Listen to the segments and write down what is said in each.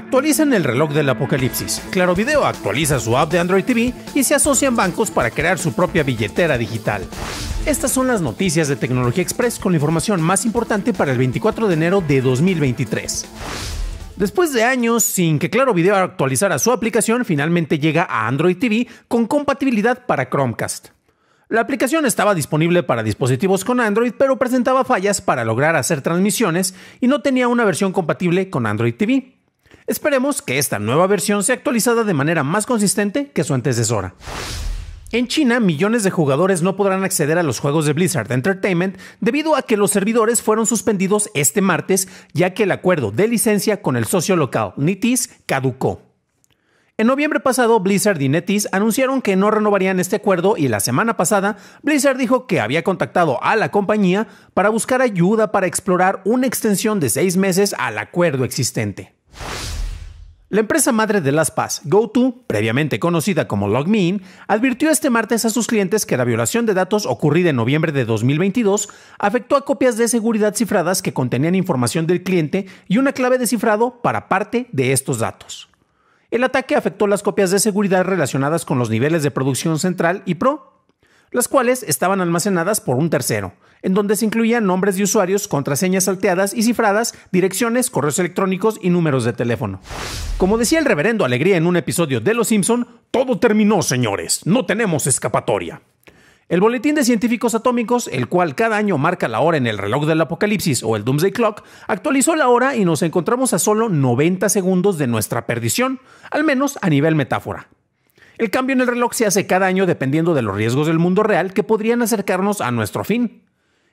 actualizan el reloj del apocalipsis. Claro Video actualiza su app de Android TV y se asocian bancos para crear su propia billetera digital. Estas son las noticias de Tecnología Express con la información más importante para el 24 de enero de 2023. Después de años sin que Claro Video actualizara su aplicación, finalmente llega a Android TV con compatibilidad para Chromecast. La aplicación estaba disponible para dispositivos con Android, pero presentaba fallas para lograr hacer transmisiones y no tenía una versión compatible con Android TV. Esperemos que esta nueva versión sea actualizada de manera más consistente que su antecesora. En China, millones de jugadores no podrán acceder a los juegos de Blizzard Entertainment debido a que los servidores fueron suspendidos este martes, ya que el acuerdo de licencia con el socio local NetEase caducó. En noviembre pasado, Blizzard y NetEase anunciaron que no renovarían este acuerdo y la semana pasada, Blizzard dijo que había contactado a la compañía para buscar ayuda para explorar una extensión de seis meses al acuerdo existente. La empresa madre de LastPass, GoTo, previamente conocida como LogMeIn, advirtió este martes a sus clientes que la violación de datos ocurrida en noviembre de 2022 afectó a copias de seguridad cifradas que contenían información del cliente y una clave de cifrado para parte de estos datos. El ataque afectó las copias de seguridad relacionadas con los niveles de producción central y pro, las cuales estaban almacenadas por un tercero, en donde se incluían nombres de usuarios, contraseñas salteadas y cifradas, direcciones, correos electrónicos y números de teléfono. Como decía el reverendo Alegría en un episodio de Los Simpson, todo terminó, señores, no tenemos escapatoria. El Boletín de Científicos Atómicos, el cual cada año marca la hora en el reloj del apocalipsis o el Doomsday Clock, actualizó la hora y nos encontramos a solo 90 segundos de nuestra perdición, al menos a nivel metáfora. El cambio en el reloj se hace cada año dependiendo de los riesgos del mundo real que podrían acercarnos a nuestro fin.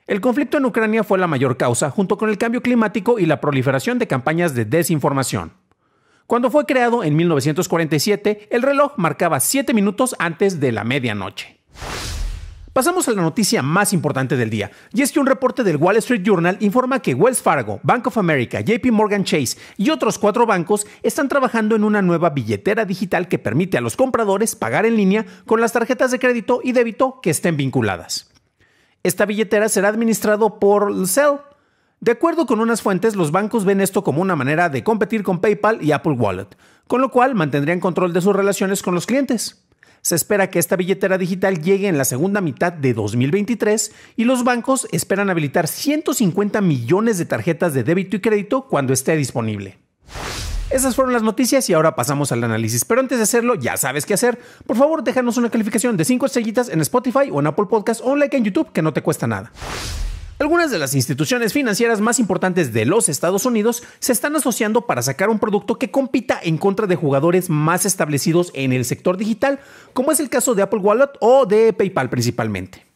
El conflicto en Ucrania fue la mayor causa, junto con el cambio climático y la proliferación de campañas de desinformación. Cuando fue creado en 1947, el reloj marcaba 7 minutos antes de la medianoche. Pasamos a la noticia más importante del día, y es que un reporte del Wall Street Journal informa que Wells Fargo, Bank of America, JP Morgan Chase y otros cuatro bancos están trabajando en una nueva billetera digital que permite a los compradores pagar en línea con las tarjetas de crédito y débito que estén vinculadas. Esta billetera será administrado por Cell. De acuerdo con unas fuentes, los bancos ven esto como una manera de competir con PayPal y Apple Wallet, con lo cual mantendrían control de sus relaciones con los clientes. Se espera que esta billetera digital llegue en la segunda mitad de 2023 y los bancos esperan habilitar 150 millones de tarjetas de débito y crédito cuando esté disponible. Esas fueron las noticias y ahora pasamos al análisis. Pero antes de hacerlo, ya sabes qué hacer. Por favor, déjanos una calificación de 5 estrellitas en Spotify o en Apple Podcast o un like en YouTube que no te cuesta nada. Algunas de las instituciones financieras más importantes de los Estados Unidos se están asociando para sacar un producto que compita en contra de jugadores más establecidos en el sector digital, como es el caso de Apple Wallet o de PayPal principalmente.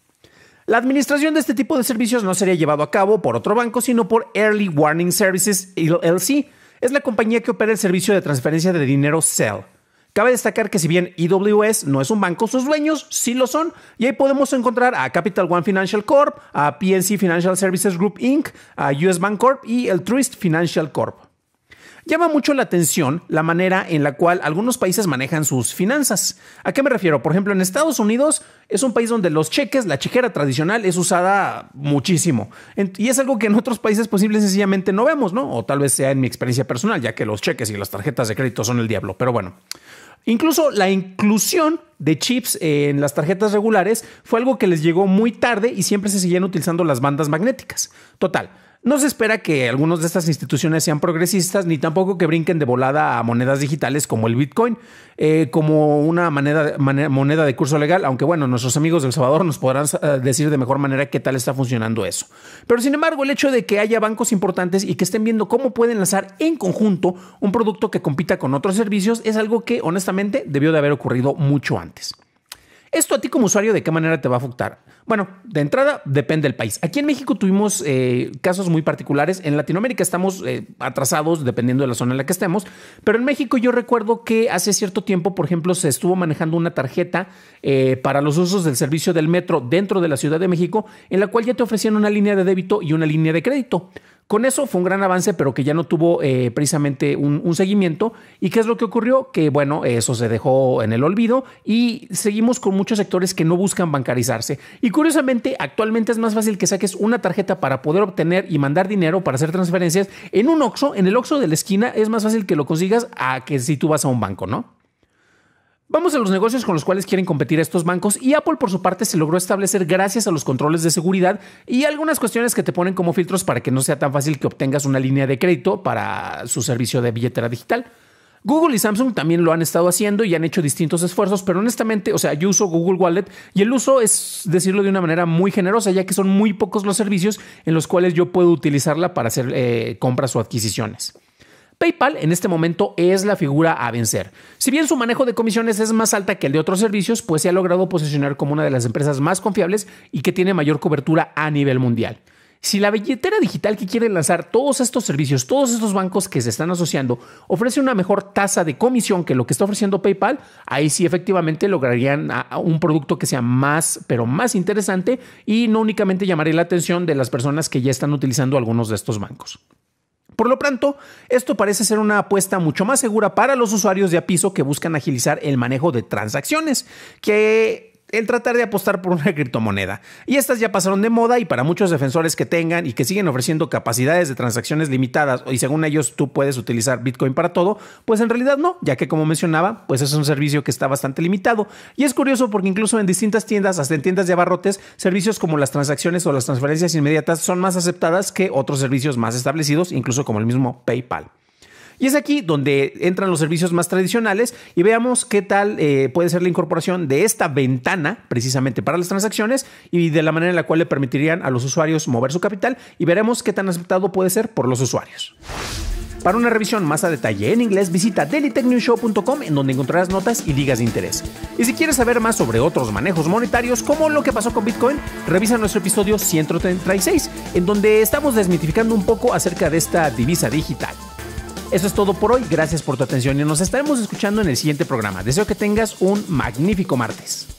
La administración de este tipo de servicios no sería llevado a cabo por otro banco, sino por Early Warning Services LLC, es la compañía que opera el servicio de transferencia de dinero Cell. Cabe destacar que si bien EWS no es un banco, sus dueños sí lo son, y ahí podemos encontrar a Capital One Financial Corp, a PNC Financial Services Group Inc., a US Bank Corp y el Truist Financial Corp. Llama mucho la atención la manera en la cual algunos países manejan sus finanzas. ¿A qué me refiero? Por ejemplo, en Estados Unidos es un país donde los cheques, la chequera tradicional es usada muchísimo. Y es algo que en otros países posible sencillamente no vemos, ¿no? O tal vez sea en mi experiencia personal, ya que los cheques y las tarjetas de crédito son el diablo. Pero bueno, Incluso la inclusión de chips en las tarjetas regulares fue algo que les llegó muy tarde y siempre se seguían utilizando las bandas magnéticas. Total, no se espera que algunas de estas instituciones sean progresistas ni tampoco que brinquen de volada a monedas digitales como el Bitcoin, eh, como una moneda, moneda, de curso legal, aunque bueno, nuestros amigos del El Salvador nos podrán eh, decir de mejor manera qué tal está funcionando eso. Pero sin embargo, el hecho de que haya bancos importantes y que estén viendo cómo pueden lanzar en conjunto un producto que compita con otros servicios es algo que honestamente debió de haber ocurrido mucho antes. ¿Esto a ti como usuario de qué manera te va a afectar? Bueno, de entrada depende del país. Aquí en México tuvimos eh, casos muy particulares. En Latinoamérica estamos eh, atrasados dependiendo de la zona en la que estemos. Pero en México yo recuerdo que hace cierto tiempo, por ejemplo, se estuvo manejando una tarjeta eh, para los usos del servicio del metro dentro de la Ciudad de México, en la cual ya te ofrecían una línea de débito y una línea de crédito. Con eso fue un gran avance, pero que ya no tuvo precisamente un, seguimiento. ¿Y qué es lo que ocurrió? Que bueno, eso se dejó en el olvido y seguimos con muchos sectores que no buscan bancarizarse. Y curiosamente, actualmente es más fácil que saques una tarjeta para poder obtener y mandar dinero para hacer transferencias en un Oxxo, en el Oxxo de la esquina, es más fácil que lo consigas a que si tú vas a un banco, ¿no? Vamos a los negocios con los cuales quieren competir estos bancos y Apple por su parte se logró establecer gracias a los controles de seguridad y algunas cuestiones que te ponen como filtros para que no sea tan fácil que obtengas una línea de crédito para su servicio de billetera digital. Google y Samsung también lo han estado haciendo y han hecho distintos esfuerzos, pero honestamente, o sea, yo uso Google Wallet y el uso es decirlo de una manera muy generosa, ya que son muy pocos los servicios en los cuales yo puedo utilizarla para hacer eh, compras o adquisiciones. PayPal en este momento es la figura a vencer. Si bien su manejo de comisiones es más alta que el de otros servicios, pues se ha logrado posicionar como una de las empresas más confiables y que tiene mayor cobertura a nivel mundial. Si la billetera digital que quieren lanzar todos estos servicios, todos estos bancos que se están asociando, ofrece una mejor tasa de comisión que lo que está ofreciendo PayPal, ahí sí efectivamente lograrían un producto que sea más, pero más interesante y no únicamente llamaría la atención de las personas que ya están utilizando algunos de estos bancos. Por lo pronto, esto parece ser una apuesta mucho más segura para los usuarios de piso que buscan agilizar el manejo de transacciones, que el tratar de apostar por una criptomoneda. Y estas ya pasaron de moda y para muchos defensores que tengan y que siguen ofreciendo capacidades de transacciones limitadas y según ellos tú puedes utilizar Bitcoin para todo, pues en realidad no, ya que como mencionaba, pues es un servicio que está bastante limitado. Y es curioso porque incluso en distintas tiendas, hasta en tiendas de abarrotes, servicios como las transacciones o las transferencias inmediatas son más aceptadas que otros servicios más establecidos, incluso como el mismo PayPal. Y es aquí donde entran los servicios más tradicionales y veamos qué tal eh, puede ser la incorporación de esta ventana precisamente para las transacciones y de la manera en la cual le permitirían a los usuarios mover su capital y veremos qué tan aceptado puede ser por los usuarios. Para una revisión más a detalle en inglés, visita dailytechnewshow.com en donde encontrarás notas y ligas de interés. Y si quieres saber más sobre otros manejos monetarios, como lo que pasó con Bitcoin, revisa nuestro episodio 136, en donde estamos desmitificando un poco acerca de esta divisa digital. Eso es todo por hoy. Gracias por tu atención y nos estaremos escuchando en el siguiente programa. Deseo que tengas un magnífico martes.